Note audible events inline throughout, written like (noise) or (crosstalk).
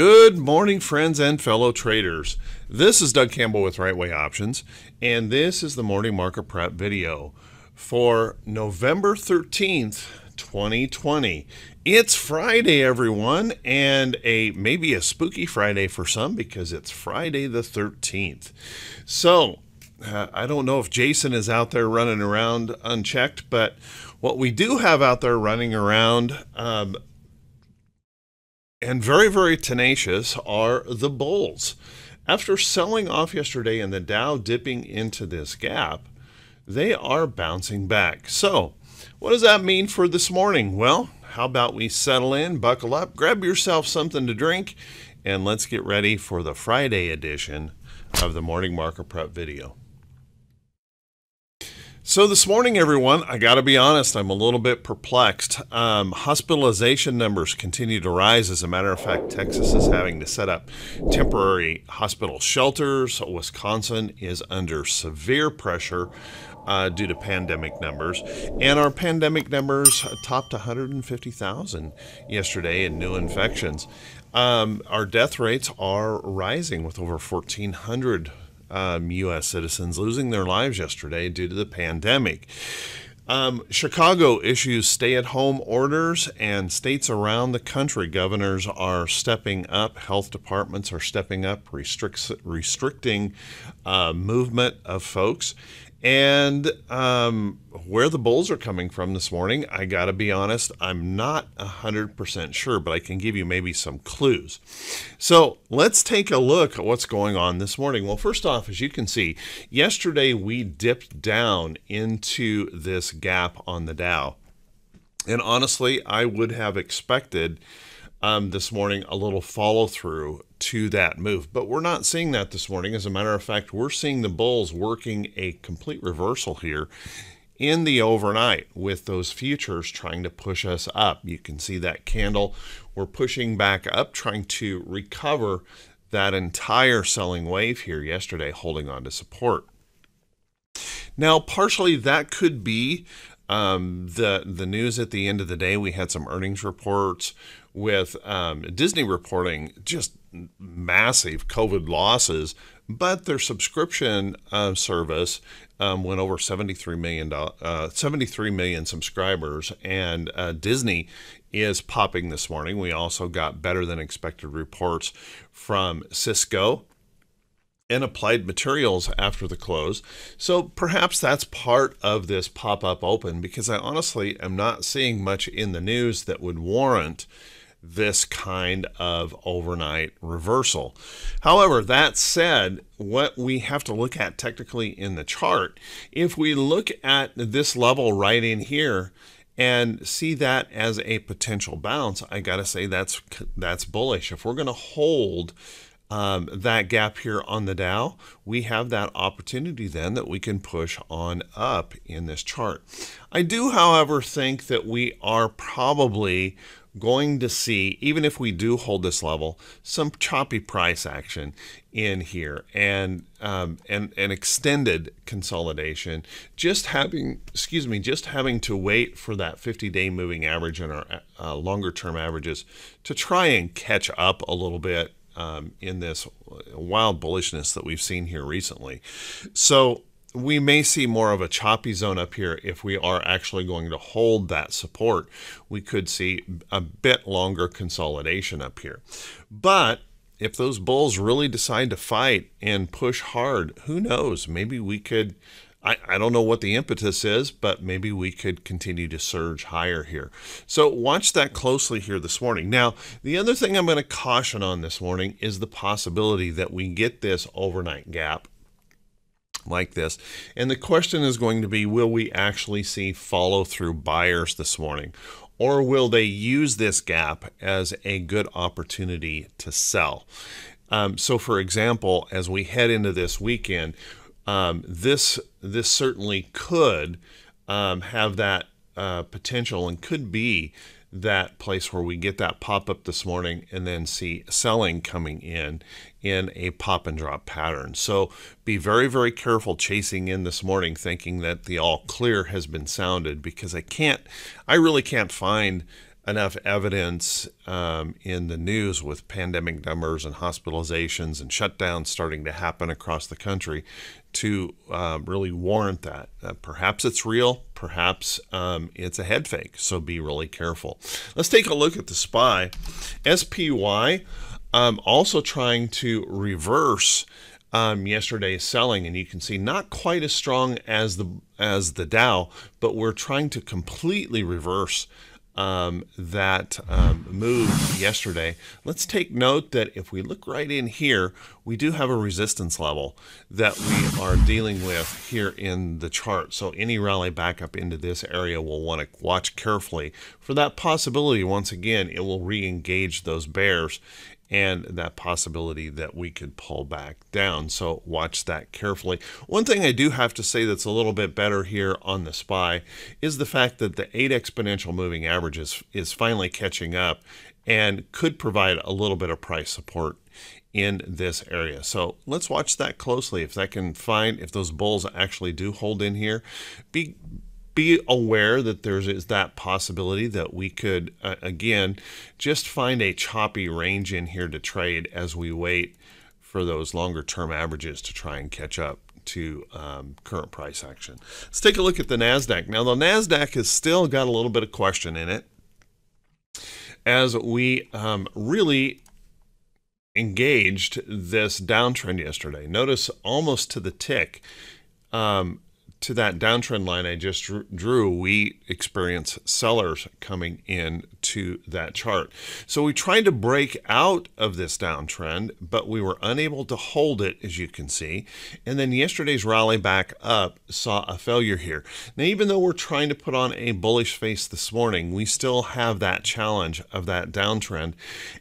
Good morning, friends and fellow traders. This is Doug Campbell with Right Way Options, and this is the morning market prep video for November 13th, 2020. It's Friday, everyone, and a maybe a spooky Friday for some because it's Friday the 13th. So, uh, I don't know if Jason is out there running around unchecked, but what we do have out there running around um, and very, very tenacious are the bulls. After selling off yesterday and the Dow dipping into this gap, they are bouncing back. So, what does that mean for this morning? Well, how about we settle in, buckle up, grab yourself something to drink, and let's get ready for the Friday edition of the Morning Market Prep video. So, this morning, everyone, I got to be honest, I'm a little bit perplexed. Um, hospitalization numbers continue to rise. As a matter of fact, Texas is having to set up temporary hospital shelters. Wisconsin is under severe pressure uh, due to pandemic numbers. And our pandemic numbers topped 150,000 yesterday in new infections. Um, our death rates are rising with over 1,400 um, U.S. citizens losing their lives yesterday due to the pandemic. Um, Chicago issues stay at home orders, and states around the country, governors are stepping up, health departments are stepping up, restricting uh, movement of folks. And um, where the bulls are coming from this morning, I got to be honest, I'm not 100% sure, but I can give you maybe some clues. So let's take a look at what's going on this morning. Well, first off, as you can see, yesterday we dipped down into this gap on the Dow. And honestly, I would have expected um, this morning a little follow through to that move. But we're not seeing that this morning. As a matter of fact, we're seeing the bulls working a complete reversal here in the overnight with those futures trying to push us up. You can see that candle. We're pushing back up, trying to recover that entire selling wave here yesterday, holding on to support. Now, partially that could be um, the the news at the end of the day. We had some earnings reports with um, Disney reporting just massive COVID losses, but their subscription uh, service um, went over 73 million, uh, 73 million subscribers, and uh, Disney is popping this morning. We also got better than expected reports from Cisco and applied materials after the close. So perhaps that's part of this pop up open because I honestly am not seeing much in the news that would warrant this kind of overnight reversal. However, that said, what we have to look at technically in the chart, if we look at this level right in here, and see that as a potential bounce, I gotta say that's that's bullish. If we're gonna hold um, that gap here on the Dow, we have that opportunity then that we can push on up in this chart. I do, however, think that we are probably going to see, even if we do hold this level, some choppy price action in here and um, and an extended consolidation. Just having, excuse me, just having to wait for that 50-day moving average and our uh, longer-term averages to try and catch up a little bit um, in this wild bullishness that we've seen here recently. So we may see more of a choppy zone up here if we are actually going to hold that support. We could see a bit longer consolidation up here. But if those bulls really decide to fight and push hard, who knows? Maybe we could, I, I don't know what the impetus is, but maybe we could continue to surge higher here. So watch that closely here this morning. Now, the other thing I'm going to caution on this morning is the possibility that we get this overnight gap like this. And the question is going to be will we actually see follow through buyers this morning? Or will they use this gap as a good opportunity to sell? Um, so, for example, as we head into this weekend, um, this this certainly could um, have that uh, potential and could be that place where we get that pop up this morning and then see selling coming in in a pop and drop pattern. So be very, very careful chasing in this morning thinking that the all clear has been sounded because I can't, I really can't find enough evidence um, in the news with pandemic numbers and hospitalizations and shutdowns starting to happen across the country to uh, really warrant that. Uh, perhaps it's real, perhaps um, it's a head fake. So be really careful. Let's take a look at the SPY. SPY um, also trying to reverse um, yesterday's selling, and you can see not quite as strong as the as the Dow, but we're trying to completely reverse um, that um, moved yesterday. Let's take note that if we look right in here, we do have a resistance level that we are dealing with here in the chart. So any rally back up into this area will want to watch carefully for that possibility. Once again, it will re-engage those bears and that possibility that we could pull back down. So watch that carefully. One thing I do have to say that's a little bit better here on the SPY is the fact that the 8 exponential moving averages is, is finally catching up and could provide a little bit of price support in this area. So let's watch that closely. If that can find, if those bulls actually do hold in here, be be aware that there's is that possibility that we could uh, again just find a choppy range in here to trade as we wait for those longer term averages to try and catch up to um, current price action. Let's take a look at the Nasdaq. Now the Nasdaq has still got a little bit of question in it as we um, really engaged this downtrend yesterday. Notice almost to the tick. Um, to that downtrend line I just drew, we experience sellers coming in to that chart. So we tried to break out of this downtrend, but we were unable to hold it, as you can see. And then yesterday's rally back up saw a failure here. Now, even though we're trying to put on a bullish face this morning, we still have that challenge of that downtrend.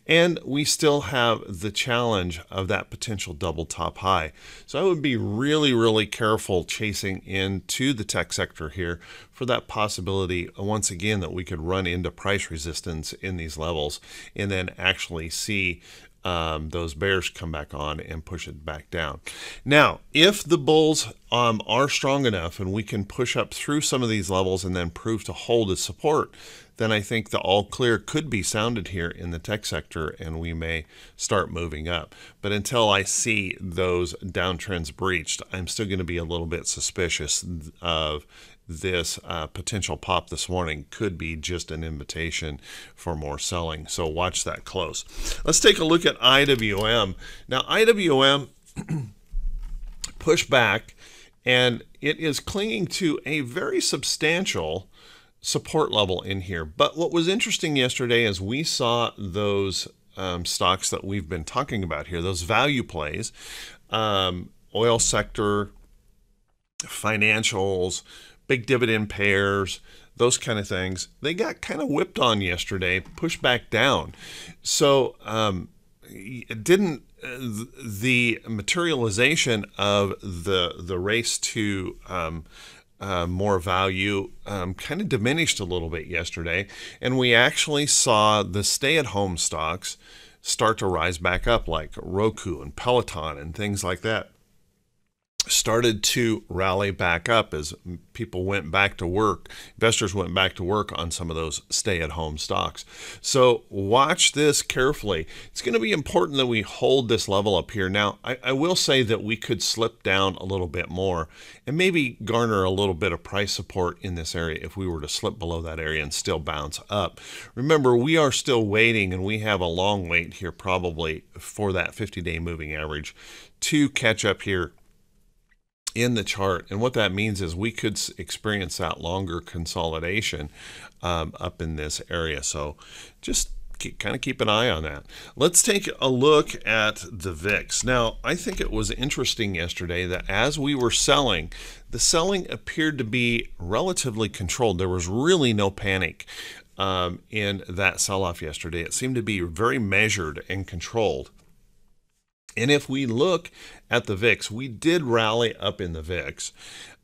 And we still have the challenge of that potential double top high. So I would be really, really careful chasing in and to the tech sector here for that possibility, uh, once again, that we could run into price resistance in these levels and then actually see um, those bears come back on and push it back down. Now, if the bulls um, are strong enough and we can push up through some of these levels and then prove to hold as support, then I think the all clear could be sounded here in the tech sector and we may start moving up. But until I see those downtrends breached, I'm still going to be a little bit suspicious of this uh, potential pop this morning could be just an invitation for more selling. So watch that close. Let's take a look at IWM. Now, IWM (clears throat) pushed back and it is clinging to a very substantial support level in here. But what was interesting yesterday is we saw those um, stocks that we've been talking about here, those value plays, um, oil sector, financials, big dividend pairs, those kind of things. They got kind of whipped on yesterday, pushed back down. So um, it didn't uh, the materialization of the the race to um, uh, more value um, kind of diminished a little bit yesterday, and we actually saw the stay-at-home stocks start to rise back up, like Roku and Peloton and things like that started to rally back up as people went back to work. Investors went back to work on some of those stay at home stocks. So watch this carefully. It's going to be important that we hold this level up here. Now, I, I, will say that we could slip down a little bit more and maybe garner a little bit of price support in this area if we were to slip below that area and still bounce up. Remember, we are still waiting and we have a long wait here probably for that 50 day moving average to catch up here in the chart. And what that means is we could experience that longer consolidation um, up in this area. So just Keep, kind of keep an eye on that. Let's take a look at the VIX. Now, I think it was interesting yesterday that as we were selling, the selling appeared to be relatively controlled. There was really no panic um, in that sell-off yesterday. It seemed to be very measured and controlled. And if we look at the VIX, we did rally up in the VIX,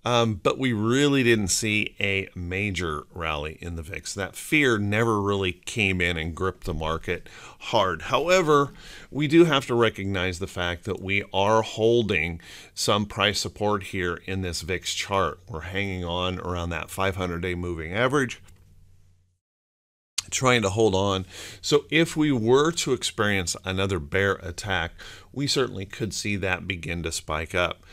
um, but we really didn't see a major rally in the VIX. That fear never really came in and gripped the market hard. However, we do have to recognize the fact that we are holding some price support here in this VIX chart. We're hanging on around that 500 day moving average trying to hold on. So if we were to experience another bear attack, we certainly could see that begin to spike up.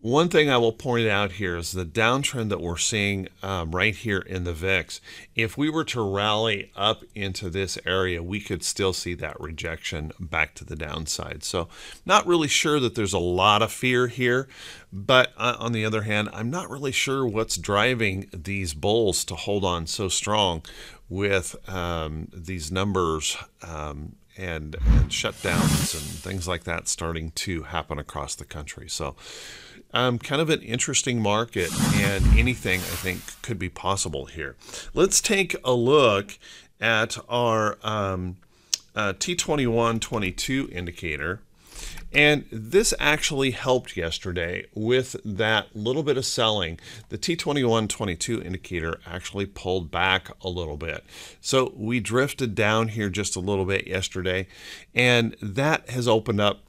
One thing I will point out here is the downtrend that we're seeing um, right here in the VIX. If we were to rally up into this area, we could still see that rejection back to the downside. So not really sure that there's a lot of fear here, but uh, on the other hand, I'm not really sure what's driving these bulls to hold on so strong with um, these numbers um, and, and shutdowns and things like that starting to happen across the country. So, um, kind of an interesting market, and anything I think could be possible here. Let's take a look at our um, uh, T2122 indicator. And this actually helped yesterday with that little bit of selling. The T2122 indicator actually pulled back a little bit. So we drifted down here just a little bit yesterday, and that has opened up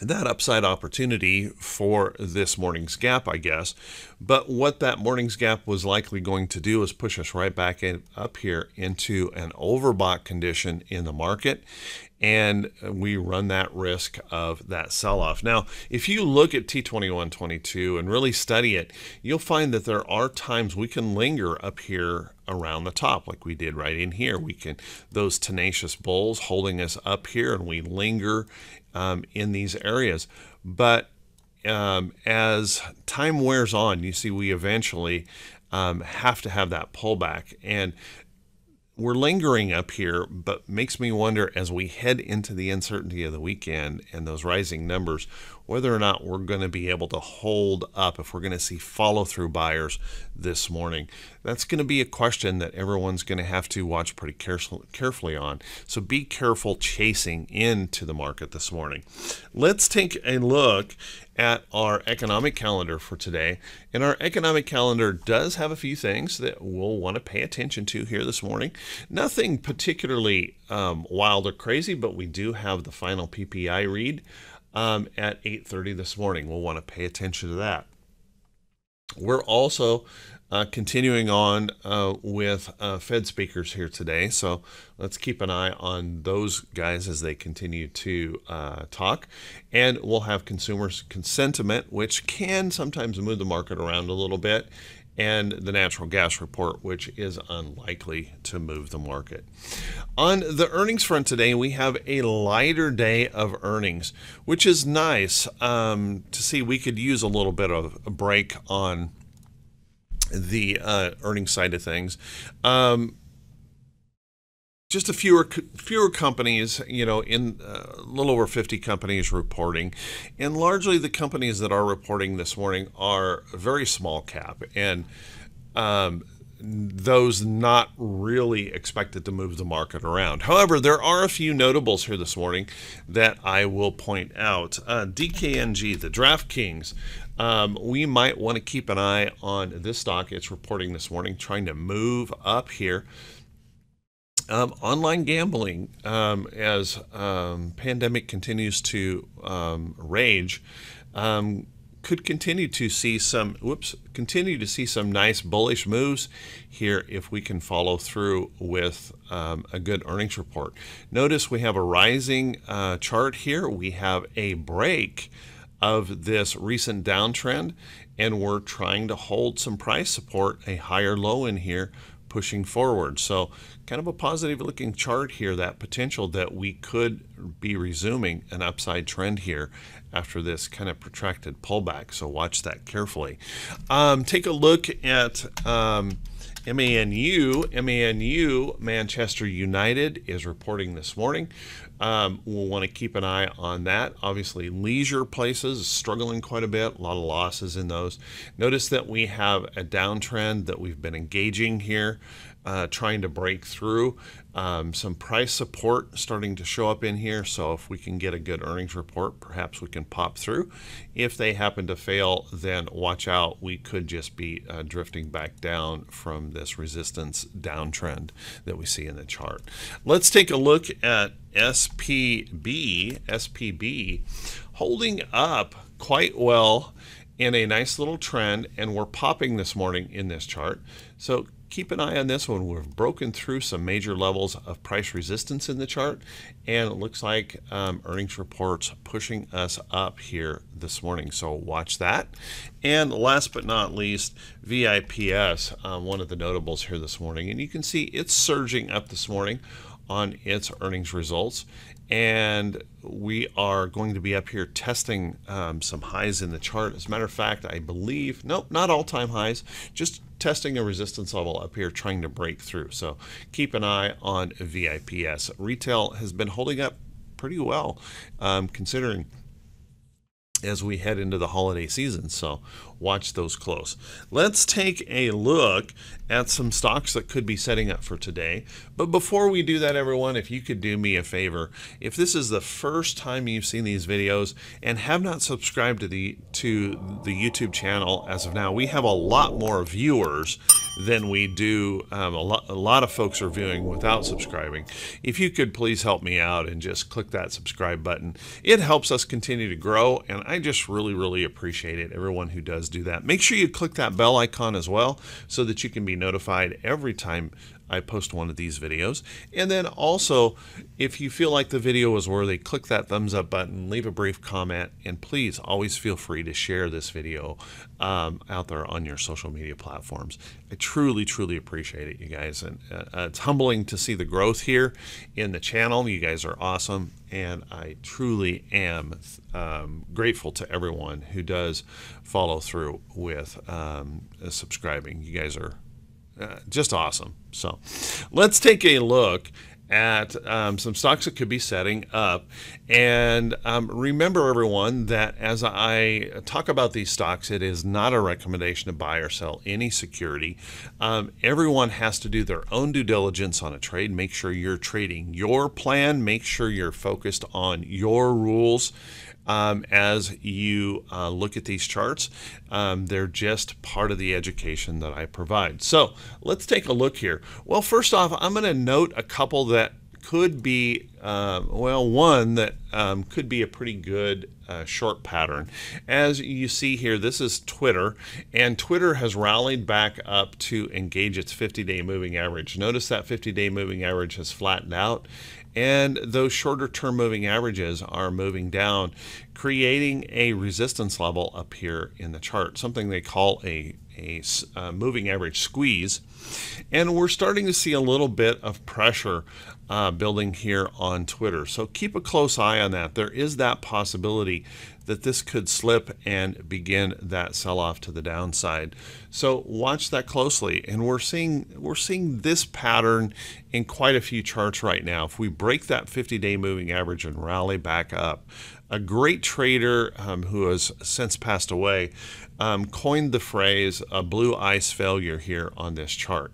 that upside opportunity for this morning's gap, I guess. But what that morning's gap was likely going to do is push us right back in, up here into an overbought condition in the market and we run that risk of that sell off. Now, if you look at T2122 and really study it, you'll find that there are times we can linger up here around the top like we did right in here. We can those tenacious bulls holding us up here and we linger um, in these areas. But um, as time wears on, you see we eventually um, have to have that pullback. And we're lingering up here, but makes me wonder as we head into the uncertainty of the weekend and those rising numbers, whether or not we're going to be able to hold up if we're going to see follow through buyers this morning. That's going to be a question that everyone's going to have to watch pretty carefully on. So be careful chasing into the market this morning. Let's take a look at our economic calendar for today. And our economic calendar does have a few things that we'll want to pay attention to here this morning. Nothing particularly um, wild or crazy, but we do have the final PPI read um, at 8.30 this morning. We'll want to pay attention to that. We're also uh, continuing on uh, with uh, Fed speakers here today. So let's keep an eye on those guys as they continue to uh, talk. And we'll have consumers' sentiment, which can sometimes move the market around a little bit and the natural gas report, which is unlikely to move the market. On the earnings front today, we have a lighter day of earnings, which is nice um, to see. We could use a little bit of a break on the uh, earnings side of things. Um, just a fewer fewer companies, you know, in uh, a little over 50 companies reporting, and largely the companies that are reporting this morning are very small cap and um, those not really expected to move the market around. However, there are a few notables here this morning that I will point out. Uh, DKNG, the DraftKings, um, we might want to keep an eye on this stock. It's reporting this morning, trying to move up here. Um, online gambling, um, as um, pandemic continues to um, rage, um, could continue to see some whoops continue to see some nice bullish moves here if we can follow through with um, a good earnings report notice we have a rising uh, chart here we have a break of this recent downtrend and we're trying to hold some price support a higher low in here pushing forward. So, kind of a positive looking chart here that potential that we could be resuming an upside trend here after this kind of protracted pullback. So, watch that carefully. Um, take a look at. Um, MANU, MANU, Manchester United is reporting this morning. Um, we'll want to keep an eye on that. Obviously, leisure places struggling quite a bit, a lot of losses in those. Notice that we have a downtrend that we've been engaging here uh, trying to break through. Um, some price support starting to show up in here. So if we can get a good earnings report, perhaps we can pop through. If they happen to fail, then watch out. We could just be uh, drifting back down from this resistance downtrend that we see in the chart. Let's take a look at SPB. SPB holding up quite well in a nice little trend and we're popping this morning in this chart. So keep an eye on this one. We've broken through some major levels of price resistance in the chart, and it looks like um, earnings reports pushing us up here this morning. So watch that. And last but not least, VIPS, um, one of the notables here this morning. And you can see it's surging up this morning on its earnings results and we are going to be up here testing um, some highs in the chart. As a matter of fact, I believe, nope, not all-time highs, just testing a resistance level up here, trying to break through. So keep an eye on VIPS. Retail has been holding up pretty well, um, considering as we head into the holiday season. So watch those close. Let's take a look at some stocks that could be setting up for today. But before we do that, everyone, if you could do me a favor, if this is the first time you've seen these videos and have not subscribed to the to the YouTube channel as of now, we have a lot more viewers than we do. Um, a, lot, a lot of folks are viewing without subscribing. If you could please help me out and just click that subscribe button, it helps us continue to grow, and I just really, really appreciate it. Everyone who does do that. Make sure you click that bell icon as well so that you can be notified every time I post one of these videos. And then also, if you feel like the video was worthy, click that thumbs up button, leave a brief comment, and please always feel free to share this video um, out there on your social media platforms. I truly, truly appreciate it, you guys. And uh, it's humbling to see the growth here in the channel. You guys are awesome. And I truly am um, grateful to everyone who does follow through with um, subscribing. You guys are uh, just awesome. So let's take a look at um, some stocks that could be setting up. And um, remember, everyone, that as I talk about these stocks, it is not a recommendation to buy or sell any security. Um, everyone has to do their own due diligence on a trade. Make sure you're trading your plan, make sure you're focused on your rules um, as you uh, look at these charts. Um, they're just part of the education that I provide. So let's take a look here. Well, first off, I'm going to note a couple that could be, uh, well, one that um, could be a pretty good uh, short pattern. As you see here, this is Twitter, and Twitter has rallied back up to engage its 50-day moving average. Notice that 50-day moving average has flattened out, and those shorter term moving averages are moving down, creating a resistance level up here in the chart, something they call a, a, a uh, moving average squeeze. And we're starting to see a little bit of pressure uh, building here on Twitter. So keep a close eye on that. There is that possibility that this could slip and begin that sell off to the downside. So watch that closely. And we're seeing we're seeing this pattern in quite a few charts right now. If we break that 50-day moving average and rally back up, a great trader um, who has since passed away um, coined the phrase a blue ice failure here on this chart.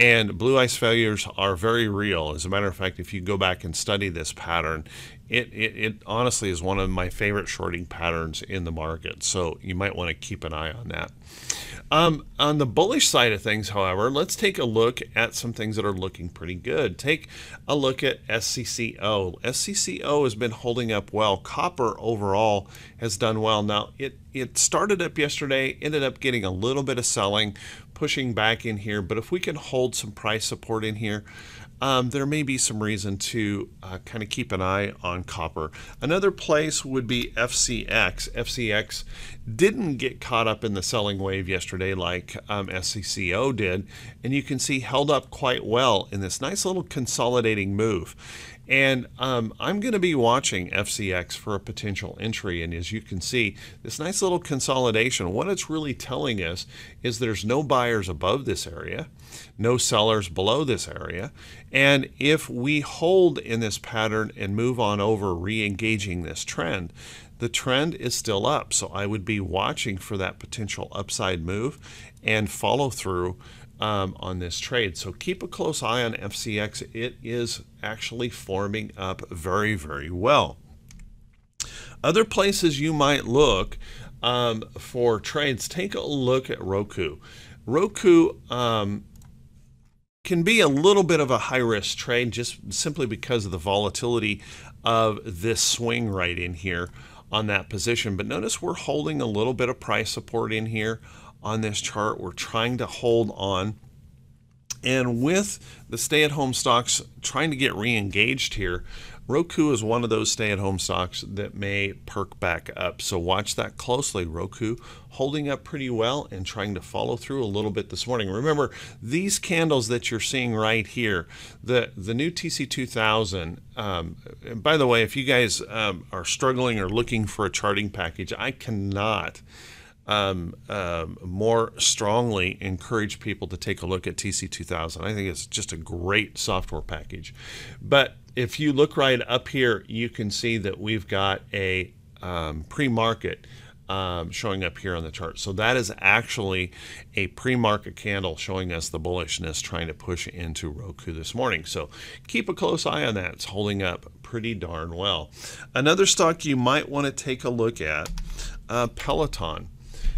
And blue ice failures are very real. As a matter of fact, if you go back and study this pattern, it, it, it, honestly is one of my favorite shorting patterns in the market. So you might want to keep an eye on that. Um, on the bullish side of things, however, let's take a look at some things that are looking pretty good. Take a look at SCCO. SCCO has been holding up well. Copper overall has done well. Now, it, it started up yesterday, ended up getting a little bit of selling, pushing back in here, but if we can hold some price support in here, um, there may be some reason to uh, kind of keep an eye on copper. Another place would be FCX. FCX didn't get caught up in the selling wave yesterday like um, SCCO did, and you can see held up quite well in this nice little consolidating move. And um, I'm going to be watching FCX for a potential entry. And as you can see, this nice little consolidation, what it's really telling us is there's no buyers above this area, no sellers below this area. And if we hold in this pattern and move on over re-engaging this trend, the trend is still up. So I would be watching for that potential upside move and follow through um, on this trade. So keep a close eye on FCX. It is actually forming up very, very well. Other places you might look um, for trades, take a look at Roku. Roku um, can be a little bit of a high risk trade just simply because of the volatility of this swing right in here on that position. But notice we're holding a little bit of price support in here on this chart. We're trying to hold on. And with the stay-at-home stocks trying to get re-engaged here, Roku is one of those stay-at-home stocks that may perk back up. So watch that closely. Roku holding up pretty well and trying to follow through a little bit this morning. Remember, these candles that you're seeing right here, the, the new TC2000, um, by the way, if you guys um, are struggling or looking for a charting package, I cannot – um, um, more strongly encourage people to take a look at TC2000. I think it's just a great software package. But if you look right up here, you can see that we've got a um, pre-market um, showing up here on the chart. So that is actually a pre-market candle showing us the bullishness trying to push into Roku this morning. So keep a close eye on that. It's holding up pretty darn well. Another stock you might want to take a look at, uh, Peloton.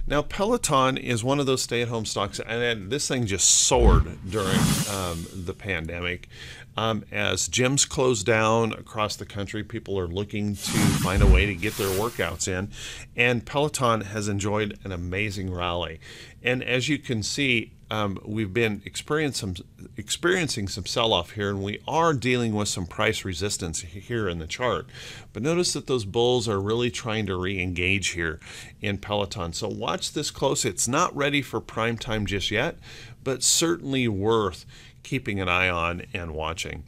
Now, Peloton is one of those stay at home stocks, and this thing just soared during um, the pandemic. Um, as gyms closed down across the country, people are looking to find a way to get their workouts in, and Peloton has enjoyed an amazing rally. And as you can see, um, we've been experiencing some, experiencing some sell-off here, and we are dealing with some price resistance here in the chart. But notice that those bulls are really trying to re-engage here in Peloton. So watch this close. It's not ready for prime time just yet, but certainly worth keeping an eye on and watching.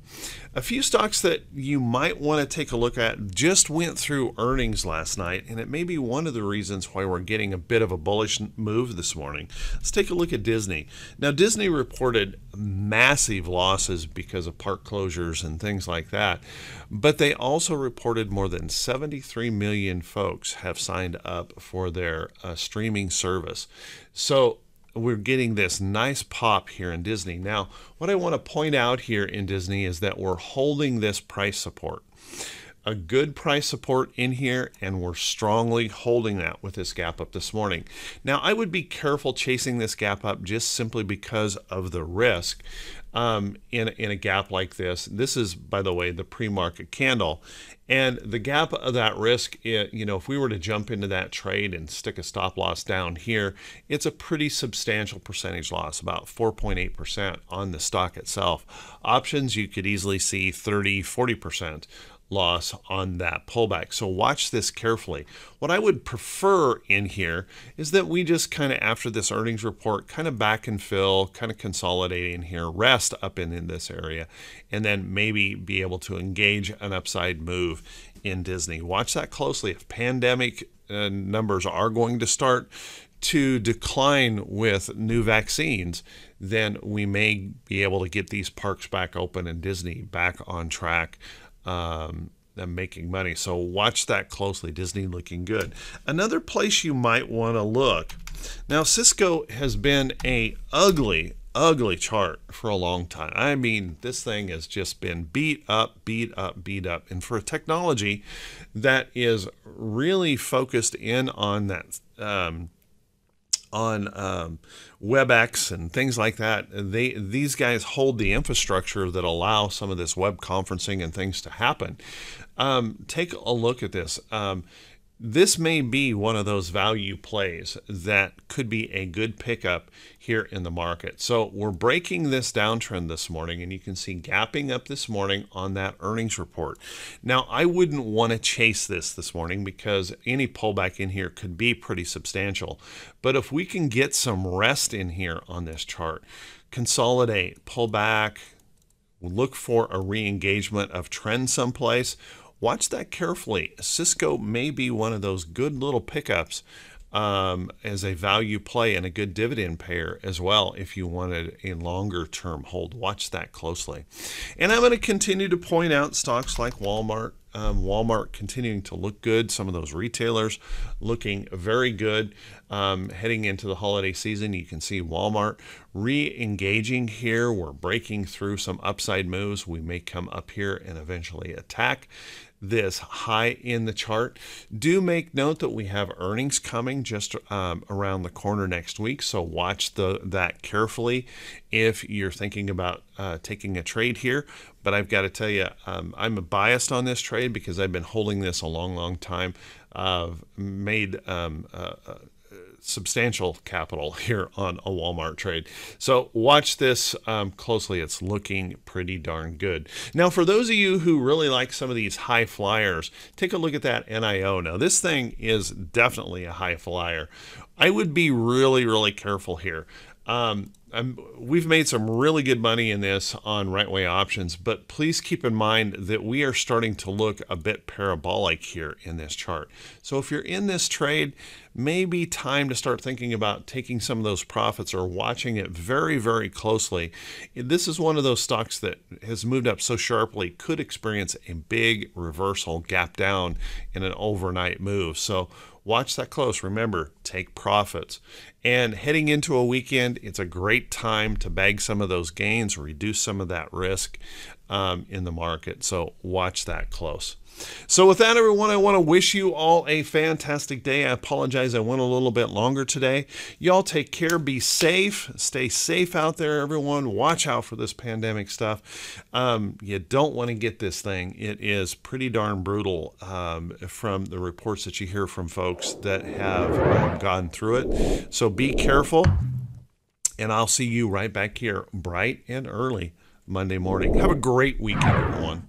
A few stocks that you might want to take a look at just went through earnings last night, and it may be one of the reasons why we're getting a bit of a bullish move this morning. Let's take a look at Disney. Now, Disney reported massive losses because of park closures and things like that, but they also reported more than 73 million folks have signed up for their uh, streaming service. So we're getting this nice pop here in Disney. Now, what I want to point out here in Disney is that we're holding this price support. A good price support in here, and we're strongly holding that with this gap up this morning. Now, I would be careful chasing this gap up just simply because of the risk um, in, in a gap like this. This is, by the way, the pre-market candle. And the gap of that risk, it, you know, if we were to jump into that trade and stick a stop loss down here, it's a pretty substantial percentage loss, about 4.8% on the stock itself. Options, you could easily see 30, 40% loss on that pullback. So watch this carefully. What I would prefer in here is that we just kind of after this earnings report, kind of back and fill, kind of consolidate in here, rest up in, in this area, and then maybe be able to engage an upside move in Disney. Watch that closely. If pandemic uh, numbers are going to start to decline with new vaccines, then we may be able to get these parks back open and Disney back on track um, and making money. So watch that closely. Disney looking good. Another place you might want to look. Now Cisco has been a ugly, ugly chart for a long time. I mean, this thing has just been beat up, beat up, beat up. And for a technology that is really focused in on that um, on um, WebEx and things like that. They these guys hold the infrastructure that allow some of this web conferencing and things to happen. Um, take a look at this. Um, this may be one of those value plays that could be a good pickup here in the market. So we're breaking this downtrend this morning, and you can see gapping up this morning on that earnings report. Now, I wouldn't want to chase this this morning because any pullback in here could be pretty substantial. But if we can get some rest in here on this chart, consolidate, pull back, look for a re-engagement of trend someplace, Watch that carefully. Cisco may be one of those good little pickups um, as a value play and a good dividend payer as well if you wanted a longer term hold. Watch that closely. And I'm going to continue to point out stocks like Walmart. Um, Walmart continuing to look good. Some of those retailers looking very good um, heading into the holiday season. You can see Walmart re engaging here. We're breaking through some upside moves. We may come up here and eventually attack this high in the chart. Do make note that we have earnings coming just um, around the corner next week, so watch the that carefully if you're thinking about uh, taking a trade here. But I've got to tell you, um, I'm biased on this trade because I've been holding this a long, long time. I've made um, uh, substantial capital (laughs) here on a Walmart trade. So watch this um, closely. It's looking pretty darn good. Now, for those of you who really like some of these high flyers, take a look at that NIO. Now, this thing is definitely a high flyer. I would be really, really careful here. Um, I'm, um, we've made some really good money in this on right way options, but please keep in mind that we are starting to look a bit parabolic here in this chart. So if you're in this trade, maybe time to start thinking about taking some of those profits or watching it very, very closely. This is one of those stocks that has moved up so sharply, could experience a big reversal gap down in an overnight move. So watch that close. Remember, take profits. And heading into a weekend, it's a great time to bag some of those gains, reduce some of that risk um, in the market. So watch that close. So with that, everyone, I want to wish you all a fantastic day. I apologize I went a little bit longer today. Y'all take care. Be safe. Stay safe out there, everyone. Watch out for this pandemic stuff. Um, you don't want to get this thing. It is pretty darn brutal um, from the reports that you hear from folks that have um, gone through it. So be careful. And I'll see you right back here bright and early Monday morning. Have a great weekend, everyone.